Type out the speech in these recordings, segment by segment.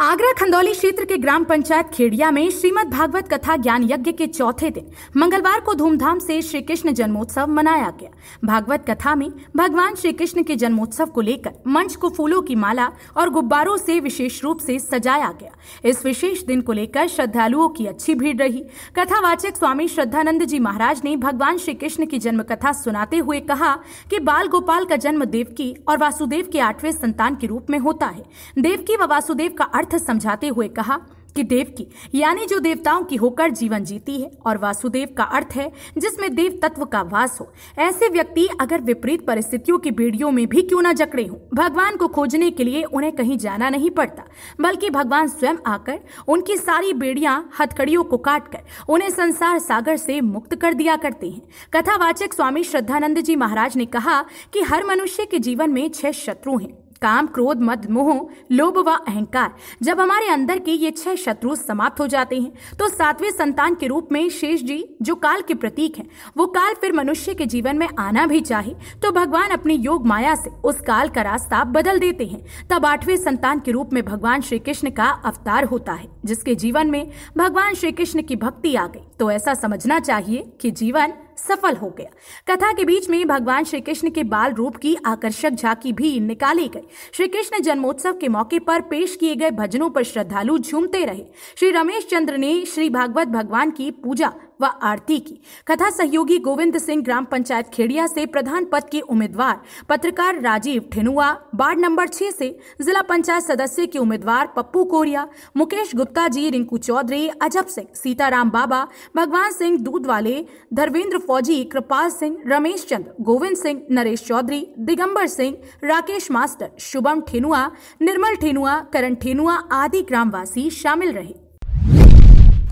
आगरा खंदौली क्षेत्र के ग्राम पंचायत खेड़िया में श्रीमद् भागवत कथा ज्ञान यज्ञ के चौथे दिन मंगलवार को धूमधाम से श्री कृष्ण जन्मोत्सव मनाया गया भागवत कथा में भगवान श्री कृष्ण के जन्मोत्सव को लेकर मंच को फूलों की माला और गुब्बारों से विशेष रूप से सजाया गया इस विशेष दिन को लेकर श्रद्धालुओं की अच्छी भीड़ रही कथावाचक स्वामी श्रद्धानंद जी महाराज ने भगवान श्री कृष्ण की जन्म कथा सुनाते हुए कहा कि बाल गोपाल का जन्म देवकी और वासुदेव के आठवें संतान के रूप में होता है देवकी व वासुदेव का अर्थ अर्थ समझाते हुए कहा कि देव की यानी जो देवताओं की होकर जीवन जीती है और वासुदेव का अर्थ है जिसमें देव तत्व का वास हो ऐसे व्यक्ति अगर विपरीत परिस्थितियों की बेड़ियों में भी क्यों ना जकड़े हों भगवान को खोजने के लिए उन्हें कहीं जाना नहीं पड़ता बल्कि भगवान स्वयं आकर उनकी सारी बेड़िया हथकड़ियों को काट कर उन्हें संसार सागर से मुक्त कर दिया करते हैं कथावाचक स्वामी श्रद्धानंद जी महाराज ने कहा कि हर मनुष्य के जीवन में छह शत्रु हैं काम क्रोध मद मोह लोभ व अहंकार जब हमारे अंदर के ये छह शत्रु समाप्त हो जाते हैं तो सातवें संतान के रूप में शेष जी जो काल के प्रतीक हैं वो काल फिर मनुष्य के जीवन में आना भी चाहे तो भगवान अपने योग माया से उस काल का रास्ता बदल देते हैं तब आठवें संतान के रूप में भगवान श्री कृष्ण का अवतार होता है जिसके जीवन में भगवान श्री कृष्ण की भक्ति आ गई तो ऐसा समझना चाहिए कि जीवन सफल हो गया कथा के बीच में भगवान श्री कृष्ण के बाल रूप की आकर्षक झांकी भी निकाली गई श्री कृष्ण जन्मोत्सव के मौके पर पेश किए गए भजनों पर श्रद्धालु झूमते रहे श्री रमेश चंद्र ने श्री भागवत भगवान की पूजा व आरती की कथा सहयोगी गोविंद सिंह ग्राम पंचायत खेड़िया से प्रधान पद के उम्मीदवार पत्रकार राजीव ठेनुआ वार्ड नंबर छह से जिला पंचायत सदस्य के उम्मीदवार पप्पू कोरिया मुकेश गुप्ता जी रिंकू चौधरी अजब सिंह सीताराम बाबा भगवान सिंह दूध वाले धर्मेंद्र फौजी कृपाल सिंह रमेश चंद्र गोविंद सिंह नरेश चौधरी दिगंबर सिंह राकेश मास्टर शुभम ठेनुआ निर्मल ठेनुआ करण ठेनुआ आदि ग्रामवासी शामिल रहे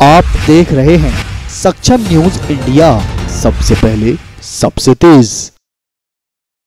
आप देख रहे हैं सक्षम न्यूज इंडिया सबसे पहले सबसे तेज